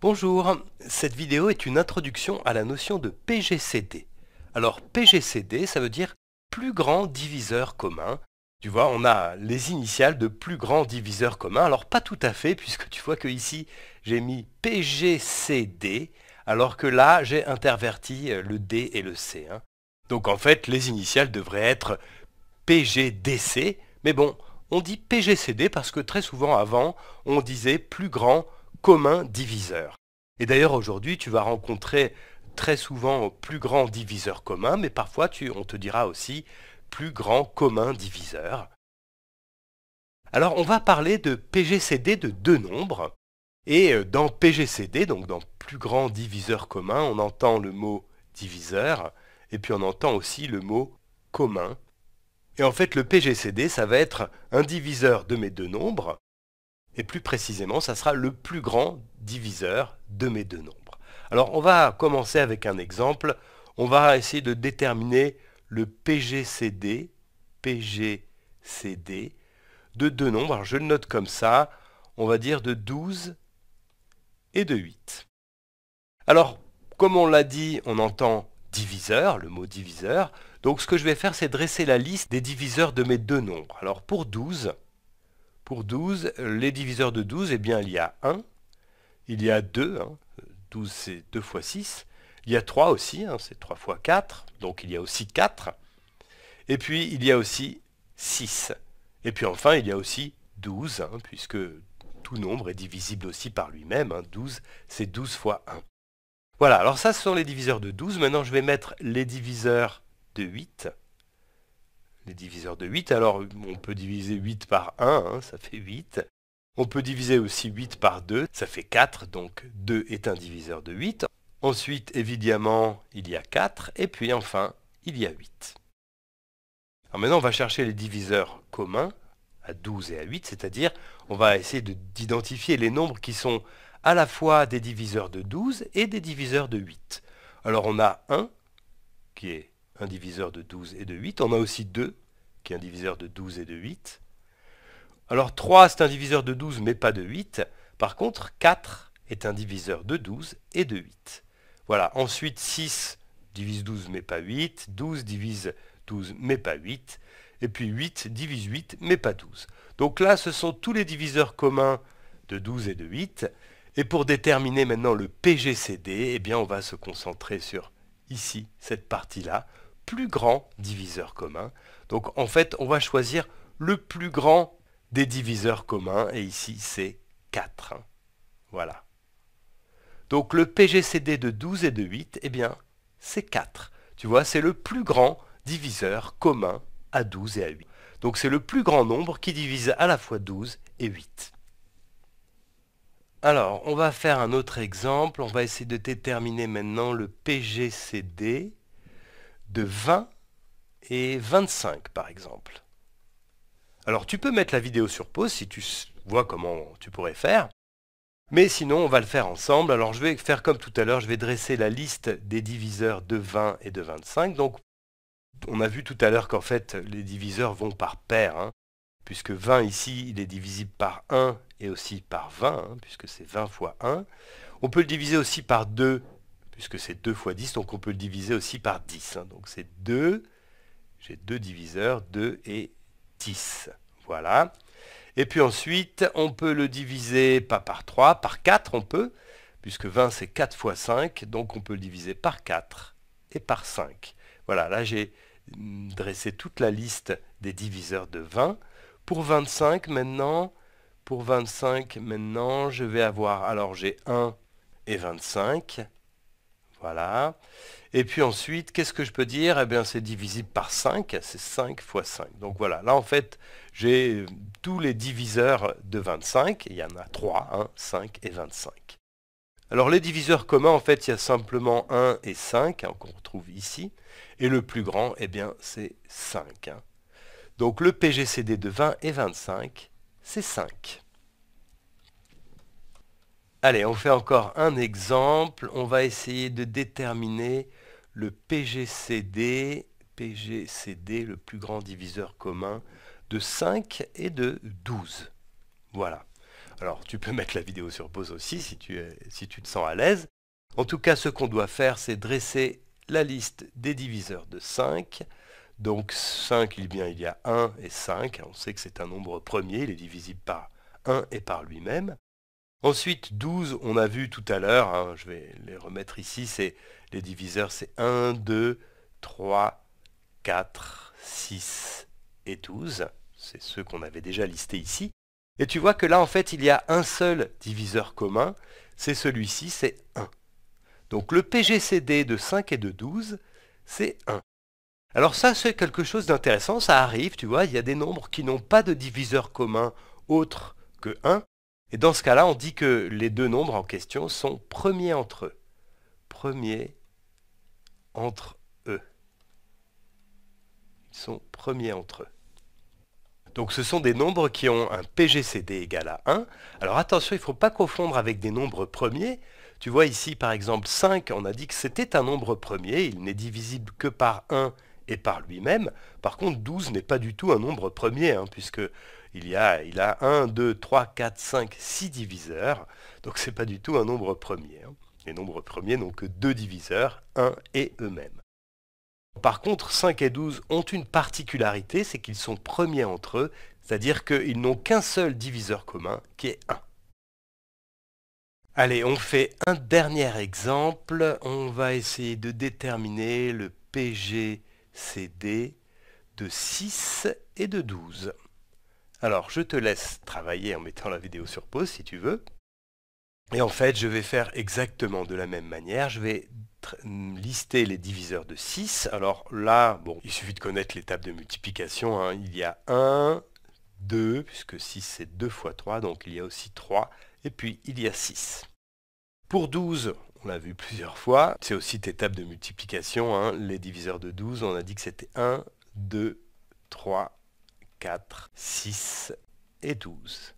Bonjour, cette vidéo est une introduction à la notion de PGCD. Alors PGCD, ça veut dire plus grand diviseur commun. Tu vois, on a les initiales de plus grand diviseur commun. Alors pas tout à fait, puisque tu vois que ici j'ai mis PGCD, alors que là j'ai interverti euh, le D et le C. Hein. Donc en fait, les initiales devraient être PGDC, mais bon, on dit PGCD parce que très souvent avant, on disait plus grand commun diviseur. Et d'ailleurs aujourd'hui, tu vas rencontrer très souvent plus grand diviseur commun, mais parfois tu, on te dira aussi plus grand commun diviseur. Alors on va parler de PGCD de deux nombres. Et euh, dans PGCD, donc dans plus grand diviseur commun, on entend le mot diviseur et puis on entend aussi le mot commun. Et en fait le PGCD, ça va être un diviseur de mes deux nombres et plus précisément, ça sera le plus grand diviseur de mes deux nombres. Alors on va commencer avec un exemple. On va essayer de déterminer le PGCD, PGCD de deux nombres. Alors je le note comme ça, on va dire de 12 et de 8. Alors, comme on l'a dit, on entend diviseur, le mot diviseur. Donc ce que je vais faire, c'est dresser la liste des diviseurs de mes deux nombres. Alors pour 12, pour 12, les diviseurs de 12, eh bien, il y a 1, il y a 2, 12 hein. c'est 2 fois 6, il y a 3 aussi, hein, c'est 3 fois 4, donc il y a aussi 4, et puis il y a aussi 6, et puis enfin il y a aussi 12, hein, puisque tout nombre est divisible aussi par lui-même, 12 c'est 12 fois 1. Voilà, alors ça ce sont les diviseurs de 12, maintenant je vais mettre les diviseurs de 8, les diviseurs de 8. Alors on peut diviser 8 par 1, hein, ça fait 8. On peut diviser aussi 8 par 2, ça fait 4, donc 2 est un diviseur de 8. Ensuite, évidemment, il y a 4, et puis enfin, il y a 8. Alors maintenant, on va chercher les diviseurs communs à 12 et à 8, c'est-à-dire on va essayer d'identifier les nombres qui sont à la fois des diviseurs de 12 et des diviseurs de 8. Alors on a 1, qui est un diviseur de 12 et de 8. On a aussi 2, qui est un diviseur de 12 et de 8. Alors 3, c'est un diviseur de 12, mais pas de 8. Par contre, 4 est un diviseur de 12 et de 8. Voilà, ensuite 6 divise 12, mais pas 8. 12 divise 12, mais pas 8. Et puis 8 divise 8, mais pas 12. Donc là, ce sont tous les diviseurs communs de 12 et de 8. Et pour déterminer maintenant le PGCD, eh bien on va se concentrer sur ici, cette partie-là, plus grand diviseur commun. Donc en fait, on va choisir le plus grand des diviseurs communs, et ici c'est 4. Voilà. Donc le PGCD de 12 et de 8, eh bien, c'est 4. Tu vois, c'est le plus grand diviseur commun à 12 et à 8. Donc c'est le plus grand nombre qui divise à la fois 12 et 8. Alors, on va faire un autre exemple. On va essayer de déterminer maintenant le PGCD de 20 et 25 par exemple. Alors tu peux mettre la vidéo sur pause si tu vois comment tu pourrais faire. Mais sinon, on va le faire ensemble. Alors je vais faire comme tout à l'heure, je vais dresser la liste des diviseurs de 20 et de 25. Donc on a vu tout à l'heure qu'en fait les diviseurs vont par paire. Hein, puisque 20 ici, il est divisible par 1 et aussi par 20, hein, puisque c'est 20 fois 1. On peut le diviser aussi par 2 puisque c'est 2 fois 10, donc on peut le diviser aussi par 10. Hein. Donc c'est 2, j'ai 2 diviseurs, 2 et 10. Voilà. Et puis ensuite, on peut le diviser pas par 3, par 4 on peut, puisque 20 c'est 4 fois 5, donc on peut le diviser par 4 et par 5. Voilà, là j'ai dressé toute la liste des diviseurs de 20. Pour 25 maintenant, pour 25 maintenant, je vais avoir, alors j'ai 1 et 25, voilà. Et puis ensuite, qu'est-ce que je peux dire Eh bien, c'est divisible par 5, c'est 5 fois 5. Donc voilà, là en fait, j'ai tous les diviseurs de 25, il y en a 3, 1, 5 et 25. Alors les diviseurs communs, en fait, il y a simplement 1 et 5, hein, qu'on retrouve ici. Et le plus grand, eh bien, c'est 5. Hein. Donc le PGCD de 20 et 25, c'est 5. Allez, on fait encore un exemple. On va essayer de déterminer le PGCD, PGCD, le plus grand diviseur commun de 5 et de 12. Voilà. Alors, tu peux mettre la vidéo sur pause aussi si tu, te sens à l'aise. En tout cas, ce qu'on doit faire, c'est dresser la liste des diviseurs de 5. Donc 5, il, bien, il y a 1 et 5. On sait que c'est un nombre premier, il est divisible par 1 et par lui-même. Ensuite, 12, on a vu tout à l'heure, hein, je vais les remettre ici, c'est les diviseurs, c'est 1, 2, 3, 4, 6 et 12. C'est ceux qu'on avait déjà listés ici. Et tu vois que là, en fait, il y a un seul diviseur commun, c'est celui-ci, c'est 1. Donc le PGCD de 5 et de 12, c'est 1. Alors ça, c'est quelque chose d'intéressant, ça arrive, tu vois, il y a des nombres qui n'ont pas de diviseur commun autre que 1, et dans ce cas-là, on dit que les deux nombres en question sont premiers entre eux. Premiers entre eux. Ils sont premiers entre eux. Donc ce sont des nombres qui ont un PGCD égal à 1. Alors attention, il ne faut pas confondre avec des nombres premiers. Tu vois ici par exemple 5, on a dit que c'était un nombre premier, il n'est divisible que par 1 et par lui-même. Par contre 12 n'est pas du tout un nombre premier, hein, puisque il, y a, a 1, 2, 3, 4, 5, 6 diviseurs. Donc ce n'est pas du tout un nombre premier. Hein. Les nombres premiers n'ont que deux diviseurs, 1 et eux-mêmes. Par contre, 5 et 12 ont une particularité, c'est qu'ils sont premiers entre eux, c'est-à-dire qu'ils n'ont qu'un seul diviseur commun, qui est 1. Allez, on fait un dernier exemple. On va essayer de déterminer le PGCD de 6 et de 12. Alors, je te laisse travailler en mettant la vidéo sur pause si tu veux. Et en fait, je vais faire exactement de la même manière. Je vais mm, lister les diviseurs de 6. Alors là, bon, il suffit de connaître l'étape de multiplication. Hein. Il y a 1, 2, puisque 6 c'est 2 fois 3, donc il y a aussi 3. Et puis, il y a 6. Pour 12, on l'a vu plusieurs fois. C'est aussi tes tables de multiplication. Hein. Les diviseurs de 12, on a dit que c'était 1, 2, 3 4, 6 et 12.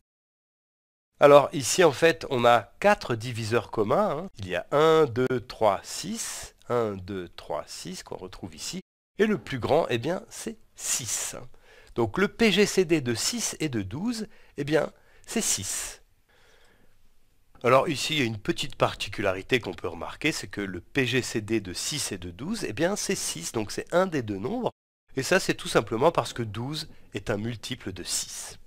Alors ici en fait on a 4 diviseurs communs. Hein. Il y a 1, 2, 3, 6. 1, 2, 3, 6 qu'on retrouve ici. Et le plus grand, eh bien, c'est 6. Donc le PGCD de 6 et de 12, eh bien, c'est 6. Alors ici, il y a une petite particularité qu'on peut remarquer, c'est que le PGCD de 6 et de 12, eh bien, c'est 6. Donc c'est un des deux nombres et ça, c'est tout simplement parce que 12 est un multiple de 6.